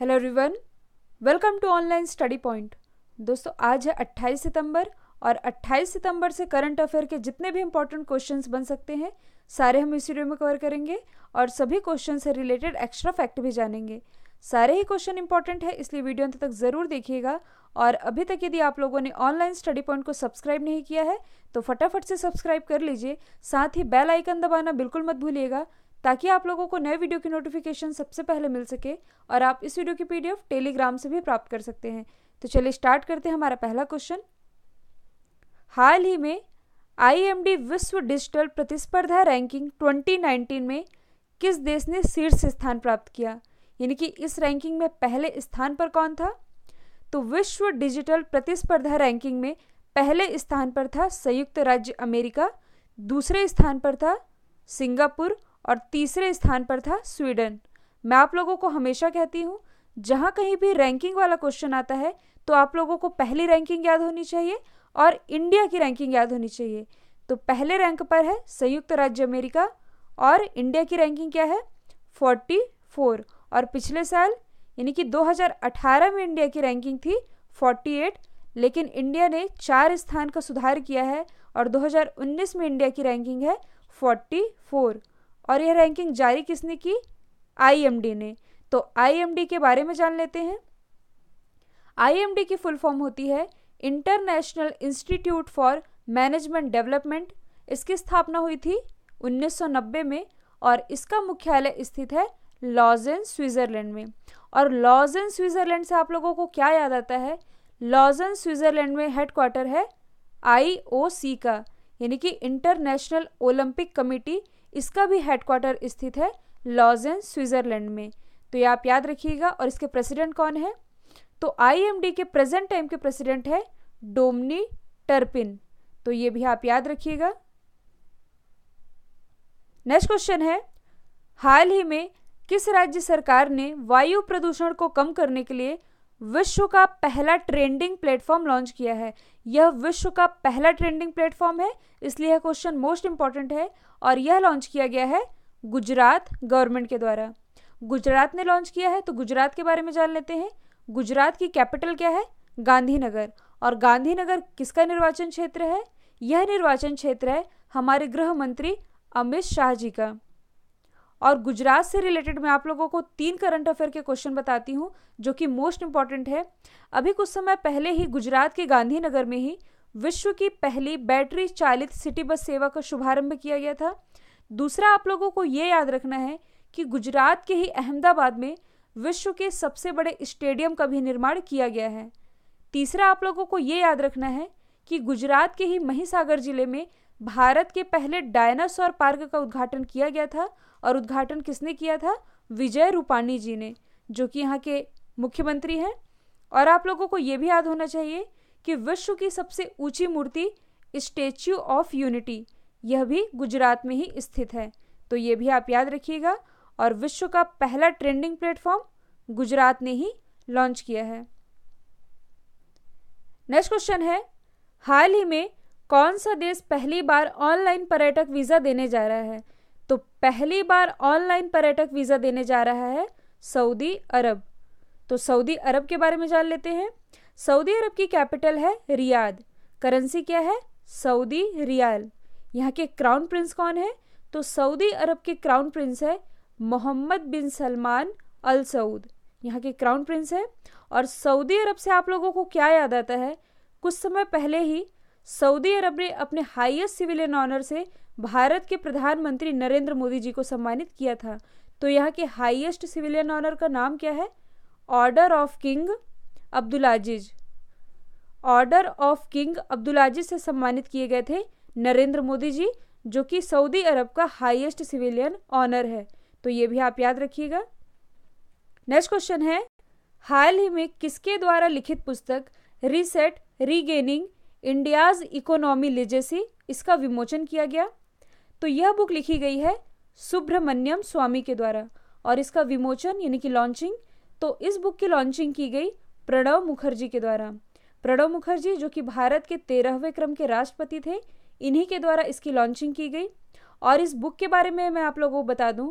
hello रिवन welcome to online study point दोस्तों आज है 28 सितंबर और 28 सितंबर से करंट अफेयर के जितने भी इंपॉर्टेंट क्वेश्चंस बन सकते हैं सारे हम इस वीडियो में कवर करेंगे और सभी क्वेश्चन से रिलेटेड एक्स्ट्रा फैक्ट भी जानेंगे सारे ही क्वेश्चन इंपॉर्टेंट है इसलिए वीडियो अंत तक ज़रूर देखिएगा और अभी तक यदि आप लोगों ने ऑनलाइन स्टडी पॉइंट को सब्सक्राइब नहीं किया है तो फटाफट से सब्सक्राइब कर लीजिए साथ ही बेल आइकन दबाना बिल्कुल मत भूलिएगा ताकि आप लोगों को नए वीडियो की नोटिफिकेशन सबसे पहले मिल सके और आप इस वीडियो की पीडीएफ टेलीग्राम से भी प्राप्त कर सकते हैं तो चलिए स्टार्ट करते हैं हमारा पहला क्वेश्चन हाल ही में आईएमडी विश्व डिजिटल प्रतिस्पर्धा रैंकिंग 2019 में किस देश ने शीर्ष स्थान प्राप्त किया यानी कि इस रैंकिंग में पहले स्थान पर कौन था तो विश्व डिजिटल प्रतिस्पर्धा रैंकिंग में पहले स्थान पर था संयुक्त राज्य अमेरिका दूसरे स्थान पर था सिंगापुर और तीसरे स्थान पर था स्वीडन मैं आप लोगों को हमेशा कहती हूँ जहाँ कहीं भी रैंकिंग वाला क्वेश्चन आता है तो आप लोगों को पहली रैंकिंग याद होनी चाहिए और इंडिया की रैंकिंग याद होनी चाहिए तो पहले रैंक पर है संयुक्त राज्य अमेरिका और इंडिया की रैंकिंग क्या है 44 और पिछले साल यानी कि 2018 में इंडिया की रैंकिंग थी 48 लेकिन इंडिया ने चार स्थान का सुधार किया है और 2019 में इंडिया की रैंकिंग है 44 और यह रैंकिंग जारी किसने की आईएमडी ने तो आईएमडी के बारे में जान लेते हैं आईएमडी की फुल फॉर्म होती है international institute for management development इसकी स्थापना हुई थी 1990 में और इसका मुख्यालय स्थित है लॉजन स्विट्ज़रलैंड में और लॉजन स्विट्ज़रलैंड से आप लोगों को क्या याद आता है लॉजन स्विट्ज़रलैंड में हेडक्वार्टर है आईओसी का यानी कि इंटरनेशनल ओलंपिक कमेटी इसका भी हेडक्वार्टर स्थित है लॉजेंस स्विट्ज़रलैंड में तो ये आप याद रखिएगा और इसके प्रेसिडेंट कौन है तो आईएमडी के प्रेजेंट टाइम के प्रेसिडेंट है डोमनी टर्पिन तो ये भी आप याद रखिएगा नेक्स्ट क्वेश्चन है हाल ही में किस राज्य सरकार ने वायु प्रदूषण को कम करने के लिए विश्व का पहला ट्रेंडिंग प्लेटफॉर्म लॉन्च किया है यह विश्व का पहला ट्रेंडिंग प्लेटफॉर्म है इसलिए यह क्वेश्चन मोस्ट इंपॉर्टेंट है और यह लॉन्च किया गया है गुजरात गवर्नमेंट के द्वारा गुजरात ने लॉन्च किया है तो गुजरात के बारे में जान लेते हैं गुजरात की कैपिटल क्या है गांधीनगर और गांधीनगर किसका निर्वाचन क्षेत्र है यह निर्वाचन क्षेत्र है हमारे गृह मंत्री अमित शाह जी का और गुजरात से रिलेटेड मैं आप लोगों को तीन करंट अफेयर के क्वेश्चन बताती हूँ जो कि मोस्ट इम्पॉर्टेंट है अभी कुछ समय पहले ही गुजरात के गांधीनगर में ही विश्व की पहली बैटरी चालित सिटी बस सेवा का शुभारंभ किया गया था दूसरा आप लोगों को ये याद रखना है कि गुजरात के ही अहमदाबाद में विश्व के सबसे बड़े स्टेडियम का भी निर्माण किया गया है तीसरा आप लोगों को ये याद रखना है कि गुजरात के ही महिसागर जिले में भारत के पहले डायनासोर पार्क का उद्घाटन किया गया था और उद्घाटन किसने किया था विजय रूपाणी जी ने जो कि यहाँ के मुख्यमंत्री हैं और आप लोगों को ये भी याद होना चाहिए कि विश्व की सबसे ऊंची मूर्ति स्टेच्यू ऑफ यूनिटी यह भी गुजरात में ही स्थित है तो ये भी आप याद रखिएगा और विश्व का पहला ट्रेंडिंग प्लेटफॉर्म गुजरात ने ही लॉन्च किया है नेक्स्ट क्वेश्चन है हाल ही में कौन सा देश पहली बार ऑनलाइन पर्यटक वीज़ा देने जा रहा है तो पहली बार ऑनलाइन पर्यटक वीज़ा देने जा रहा है सऊदी अरब तो सऊदी अरब के बारे में जान लेते हैं सऊदी अरब की कैपिटल है रियाद करेंसी क्या है सऊदी रियाल यहाँ के क्राउन प्रिंस कौन है तो सऊदी अरब के क्राउन प्रिंस है मोहम्मद बिन सलमान अल सऊद यहाँ के क्राउन प्रिंस है और सऊदी अरब से आप लोगों को क्या याद आता है कुछ समय पहले ही सऊदी अरब ने अपने हाईएस्ट सिविलियन ऑनर से भारत के प्रधानमंत्री नरेंद्र मोदी जी को सम्मानित किया था तो यहाँ के हाईएस्ट सिविलियन ऑनर का नाम क्या है order of king Abdul Aziz order of king Abdul Aziz से सम्मानित किए गए थे नरेंद्र मोदी जी जो कि सऊदी अरब का हाईएस्ट सिविलियन ऑनर है तो ये भी आप याद रखिएगा नेक्स्ट क्वेश्चन है हाल ही में किसके द्वारा लिखित पुस्तक reset regaining India's economy legacy इसका विमोचन किया गया तो यह बुक लिखी गई है सुब्रमण्यम स्वामी के द्वारा और इसका विमोचन यानी कि लॉन्चिंग तो इस बुक की लॉन्चिंग की गई प्रणव मुखर्जी के द्वारा प्रणव मुखर्जी जो कि भारत के तेरहवें क्रम के राष्ट्रपति थे इन्हीं के द्वारा इसकी लॉन्चिंग की गई और इस बुक के बारे में मैं आप लोगों को बता दूं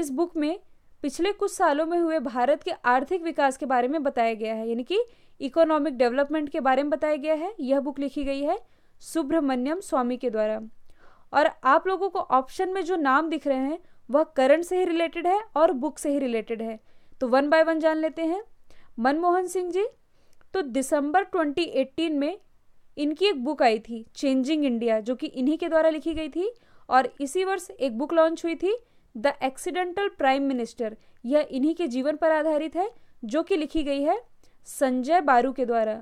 इस बुक में पिछले कुछ सालों में हुए भारत के आर्थिक विकास के बारे में बताया गया है यानी कि इकोनॉमिक डेवलपमेंट के बारे में बताया गया है यह बुक लिखी गई है सुब्रमण्यम स्वामी के द्वारा और आप लोगों को ऑप्शन में जो नाम दिख रहे हैं वह करंट से ही रिलेटेड है और बुक से ही रिलेटेड है तो वन बाय वन जान लेते हैं मनमोहन सिंह जी तो दिसंबर 2018 में इनकी एक बुक आई थी चेंजिंग इंडिया जो कि इन्हीं के द्वारा लिखी गई थी और इसी वर्ष एक बुक लॉन्च हुई थी द एक्सीडेंटल प्राइम मिनिस्टर यह इन्हीं के जीवन पर आधारित है जो कि लिखी गई है संजय बारू के द्वारा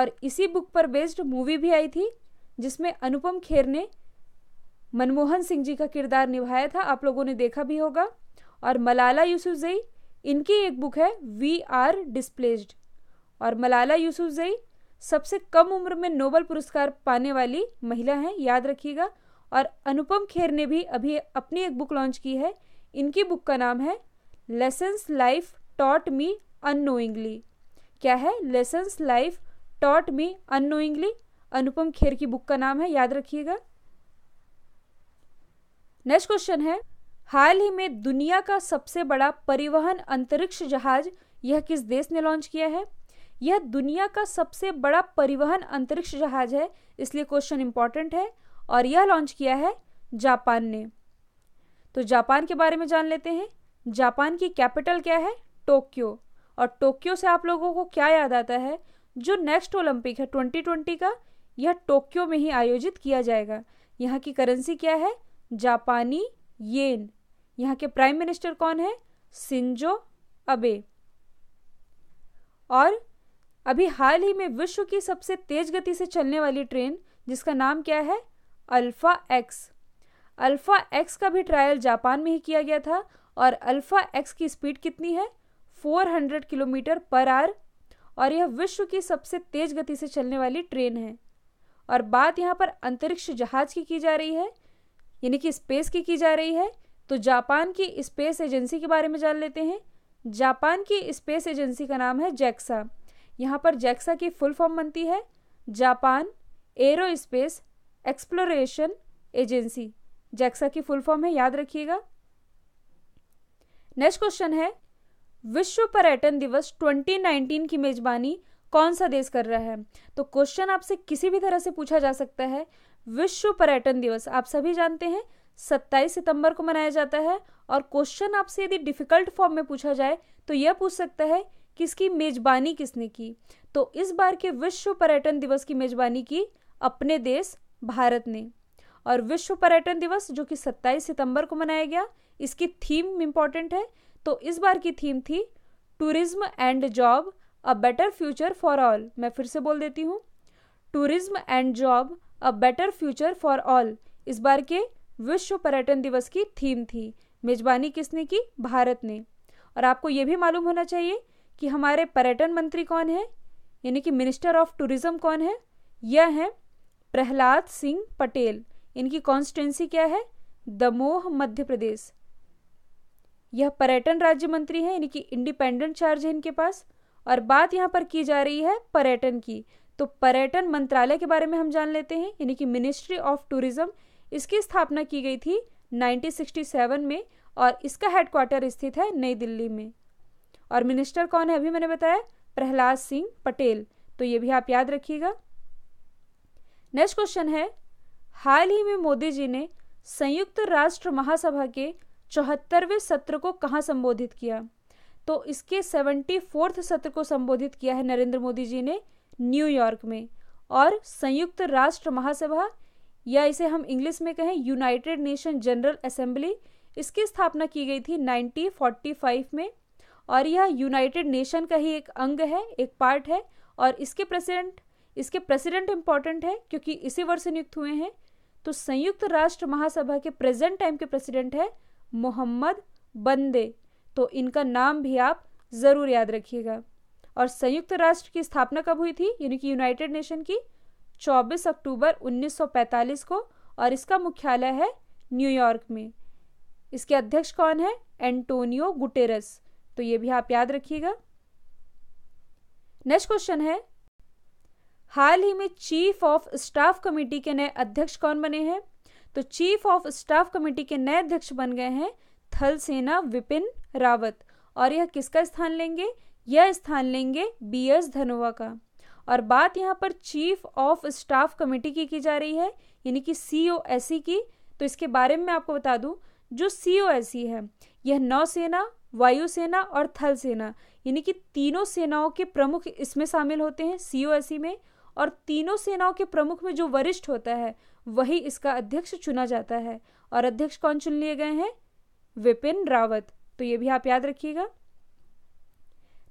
और इसी बुक पर बेस्ड मूवी भी आई थी जिसमें अनुपम खेर ने मनमोहन सिंह जी का किरदार निभाया था आप लोगों ने देखा भी होगा और मलाला यूसुफजई इनकी एक बुक है वी आर डिस्प्लेस्ड और मलाला जई सबसे कम उम्र में नोबल पुरस्कार पाने वाली महिला हैं याद रखिएगा और अनुपम खेर ने भी अभी अपनी एक बुक लॉन्च की है इनकी बुक का नाम है lessons life taught me unknowingly क्या है lessons life taught me unknowingly Anupam Kher की बुक का नाम है याद रखिएगा नेक्स्ट क्वेश्चन है हाल ही में दुनिया का सबसे बड़ा परिवहन अंतरिक्ष जहाज यह किस देश ने लॉन्च किया है यह दुनिया का सबसे बड़ा परिवहन अंतरिक्ष जहाज है इसलिए क्वेश्चन इंपॉर्टेंट है और यह लॉन्च किया है जापान ने तो जापान के बारे में जान लेते हैं जापान की कैपिटल क्या है टोक्यो और टोक्यो से आप लोगों को क्या याद आता है जो नेक्स्ट ओलंपिक है ट्वेंटी का यह टोक्यो में ही आयोजित किया जाएगा यहाँ की करेंसी क्या है जापानी येन यहाँ के प्राइम मिनिस्टर कौन है सिंजो अबे और अभी हाल ही में विश्व की सबसे तेज गति से चलने वाली ट्रेन जिसका नाम क्या है अल्फ़ा एक्स अल्फ़ा एक्स का भी ट्रायल जापान में ही किया गया था और अल्फ़ा एक्स की स्पीड कितनी है 400 किलोमीटर पर आर और यह विश्व की सबसे तेज गति से चलने वाली ट्रेन है और बात यहाँ पर अंतरिक्ष जहाज की की जा रही है यानी कि स्पेस की की जा रही है तो जापान की स्पेस एजेंसी के बारे में जान लेते हैं जापान की स्पेस एजेंसी का नाम है जैक्सा यहाँ पर जैक्सा की फुल फॉर्म बनती है Japan aerospace exploration agency JAXA की फुल फॉर्म है याद रखिएगा नेक्स्ट क्वेश्चन है विश्व पर्यटन दिवस 2019 की मेजबानी कौन सा देश कर रहा है तो क्वेश्चन आपसे किसी भी तरह से पूछा जा सकता है विश्व पर्यटन दिवस आप सभी जानते हैं 27 सितंबर को मनाया जाता है और क्वेश्चन आपसे यदि डिफिकल्ट फॉर्म में पूछा जाए तो यह पूछ सकता है कि इसकी मेजबानी किसने की तो इस बार के विश्व पर्यटन दिवस की मेजबानी की अपने देश भारत ने और विश्व पर्यटन दिवस जो कि 27 सितंबर को मनाया गया इसकी थीम इम्पॉर्टेंट है तो इस बार की थीम थी tourism and job a better future for all मैं फिर से बोल देती हूँ tourism and job a better future for all इस बार के विश्व पर्यटन दिवस की थीम थी मेजबानी किसने की भारत ने और आपको ये भी मालूम होना चाहिए कि हमारे पर्यटन मंत्री कौन है यानी कि मिनिस्टर ऑफ टूरिज़्म कौन है यह है प्रहलाद सिंह पटेल इनकी कॉन्स्टिटेंसी क्या है दमोह मध्य प्रदेश यह पर्यटन राज्य मंत्री है यानी कि इंडिपेंडेंट चार्ज है इनके पास और बात यहाँ पर की जा रही है पर्यटन की तो पर्यटन मंत्रालय के बारे में हम जान लेते हैं यानी कि मिनिस्ट्री ऑफ टूरिज्म इसकी स्थापना की गई थी 1967 में और इसका हेडक्वार्टर स्थित है नई दिल्ली में और मिनिस्टर कौन है अभी मैंने बताया प्रहलाद सिंह पटेल तो ये भी आप याद रखिएगा नेक्स्ट क्वेश्चन है हाल ही में मोदी जी ने संयुक्त राष्ट्र महासभा के चौहत्तरवें सत्र को कहाँ संबोधित किया तो इसके सेवेंटी फोर्थ सत्र को संबोधित किया है नरेंद्र मोदी जी ने न्यूयॉर्क में और संयुक्त राष्ट्र महासभा या इसे हम इंग्लिश में कहें यूनाइटेड नेशन जनरल असेंबली इसकी स्थापना की गई थी 1945 में और यह यूनाइटेड नेशन का ही एक अंग है एक पार्ट है और इसके प्रेसिडेंट इसके प्रेसिडेंट इम्पॉर्टेंट है क्योंकि इसी वर्ष नियुक्त हुए हैं तो संयुक्त राष्ट्र महासभा के प्रेजेंट टाइम के प्रेसिडेंट है मोहम्मद बंदे तो इनका नाम भी आप ज़रूर याद रखिएगा और संयुक्त राष्ट्र की स्थापना कब हुई थी यानी कि यूनाइटेड नेशन की 24 अक्टूबर 1945 को और इसका मुख्यालय है न्यूयॉर्क में इसके अध्यक्ष कौन है एंटोनियो गुटेरस तो ये भी आप याद रखिएगा नेक्स्ट क्वेश्चन है हाल ही में चीफ ऑफ स्टाफ कमेटी के नए अध्यक्ष कौन बने हैं तो चीफ ऑफ स्टाफ कमेटी के नए अध्यक्ष बन गए हैं थल सेना विपिन रावत और यह किसका स्थान लेंगे यह स्थान लेंगे बी एस धनोवा का और बात यहाँ पर चीफ ऑफ स्टाफ कमेटी की की जा रही है यानी कि सी ओ एस सी की तो इसके बारे में मैं आपको बता दूँ जो सी ओ एस सी है यह नौसेना वायुसेना और थल सेना यानी कि तीनों सेनाओं के प्रमुख इसमें शामिल होते हैं सी ओ एस सी में और तीनों सेनाओं के प्रमुख में जो वरिष्ठ होता है वही इसका अध्यक्ष चुना जाता है और अध्यक्ष कौन चुन लिए गए हैं विपिन रावत तो ये भी आप याद रखिएगा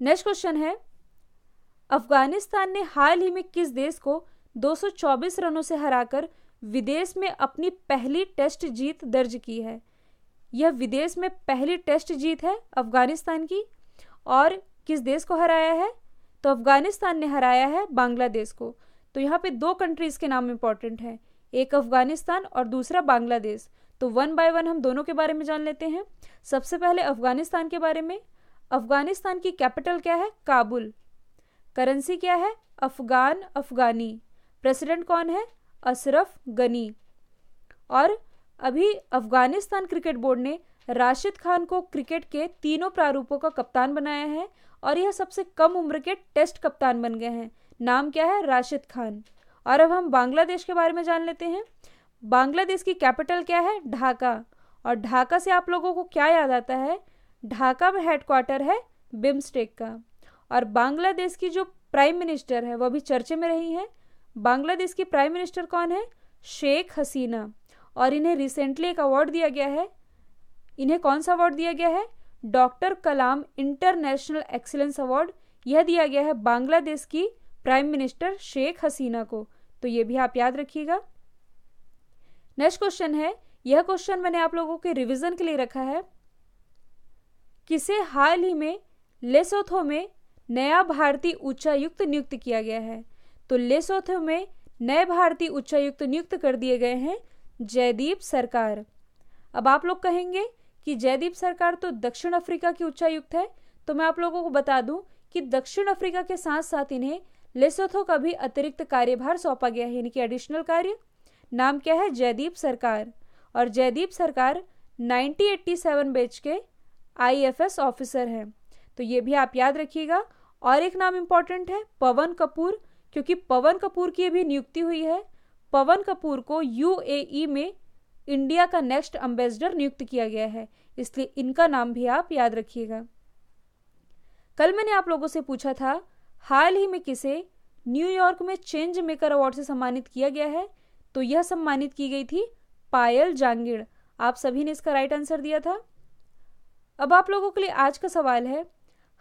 नेक्स्ट क्वेश्चन है अफगानिस्तान ने हाल ही में किस देश को 224 रनों से हराकर विदेश में अपनी पहली टेस्ट जीत दर्ज की है यह विदेश में पहली टेस्ट जीत है अफगानिस्तान की और किस देश को हराया है तो अफगानिस्तान ने हराया है बांग्लादेश को तो यहाँ पे दो कंट्रीज़ के नाम इम्पॉर्टेंट हैं एक अफगानिस्तान और दूसरा बांग्लादेश तो वन बाय वन हम दोनों के बारे में जान लेते हैं सबसे पहले अफगानिस्तान के बारे में अफ़गानिस्तान की कैपिटल क्या है काबुल करेंसी क्या है अफ़गान अफ़गानी प्रेसिडेंट कौन है अशरफ गनी और अभी अफ़गानिस्तान क्रिकेट बोर्ड ने राशिद खान को क्रिकेट के तीनों प्रारूपों का कप्तान बनाया है और यह सबसे कम उम्र के टेस्ट कप्तान बन गए हैं नाम क्या है राशिद खान और अब हम बांग्लादेश के बारे में जान लेते हैं बांग्लादेश की कैपिटल क्या है ढाका और ढाका से आप लोगों को क्या याद आता है ढाका में हेडक्वार्टर है बिम्स्टेक का और बांग्लादेश की जो प्राइम मिनिस्टर है वह भी चर्चे में रही हैं बांग्लादेश की प्राइम मिनिस्टर कौन है शेख हसीना और इन्हें रिसेंटली एक अवार्ड दिया गया है इन्हें कौन सा अवार्ड दिया गया है doctor Kalam international excellence award यह दिया गया है बांग्लादेश की प्राइम मिनिस्टर शेख हसीना को तो ये भी आप याद रखिएगा नेक्स्ट क्वेश्चन है यह क्वेश्चन मैंने आप लोगों के रिवीजन के लिए रखा है किसे हाल ही में लेसोथो में नया भारतीय उच्चायुक्त नियुक्त किया गया है तो लेसोथो में नए भारतीय उच्चायुक्त नियुक्त कर दिए गए हैं जयदीप सरकार अब आप लोग कहेंगे कि जयदीप सरकार तो दक्षिण अफ्रीका की उच्चायुक्त है तो मैं आप लोगों को बता दूं कि दक्षिण अफ्रीका के साथ साथ इन्हें लेसोथो का भी अतिरिक्त कार्यभार सौंपा गया है इनकी एडिशनल कार्य नाम क्या है जयदीप सरकार और जयदीप सरकार 1987 बेच के आईएफएस ऑफिसर हैं तो ये भी आप याद रखिएगा और एक नाम इम्पॉर्टेंट है पवन कपूर क्योंकि पवन कपूर की भी नियुक्ति हुई है पवन कपूर को यू e में इंडिया का नेक्स्ट एम्बेसडर नियुक्त किया गया है इसलिए इनका नाम भी आप याद रखिएगा कल मैंने आप लोगों से पूछा था हाल ही में किसे न्यूयॉर्क में चेंज मेकर अवार्ड से सम्मानित किया गया है तो यह सम्मानित की गई थी पायल जांगिड़ आप सभी ने इसका राइट आंसर दिया था अब आप लोगों के लिए आज का सवाल है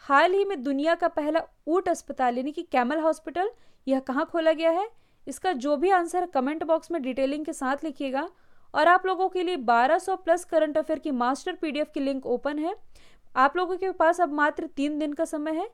हाल ही में दुनिया का पहला ऊट अस्पताल यानी कि कैमल हॉस्पिटल यह कहाँ खोला गया है इसका जो भी आंसर कमेंट बॉक्स में डिटेलिंग के साथ लिखिएगा और आप लोगों के लिए 1200 प्लस करंट अफेयर की मास्टर पीडीएफ की लिंक ओपन है आप लोगों के पास अब मात्र तीन दिन का समय है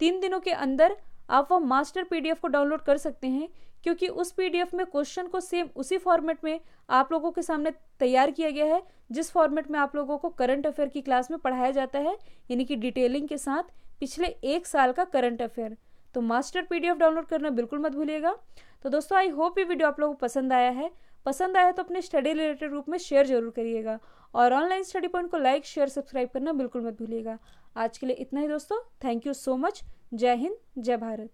तीन दिनों के अंदर आप वह मास्टर पीडीएफ को डाउनलोड कर सकते हैं क्योंकि उस पीडीएफ में क्वेश्चन को सेम उसी फॉर्मेट में आप लोगों के सामने तैयार किया गया है जिस फॉर्मेट में आप लोगों को करंट अफेयर की क्लास में पढ़ाया जाता है यानी कि डिटेलिंग के साथ पिछले एक साल का करंट अफेयर तो मास्टर पीडीएफ डाउनलोड करना बिल्कुल मत भूलिएगा तो दोस्तों आई होप ये वीडियो आप लोगों को पसंद आया है पसंद आया तो अपने स्टडी रिलेटेड रूप में शेयर जरूर करिएगा और ऑनलाइन स्टडी पॉइंट को लाइक शेयर सब्सक्राइब करना बिल्कुल मत भूलिएगा आज के लिए इतना ही दोस्तों थैंक यू सो मच जय हिंद जय भारत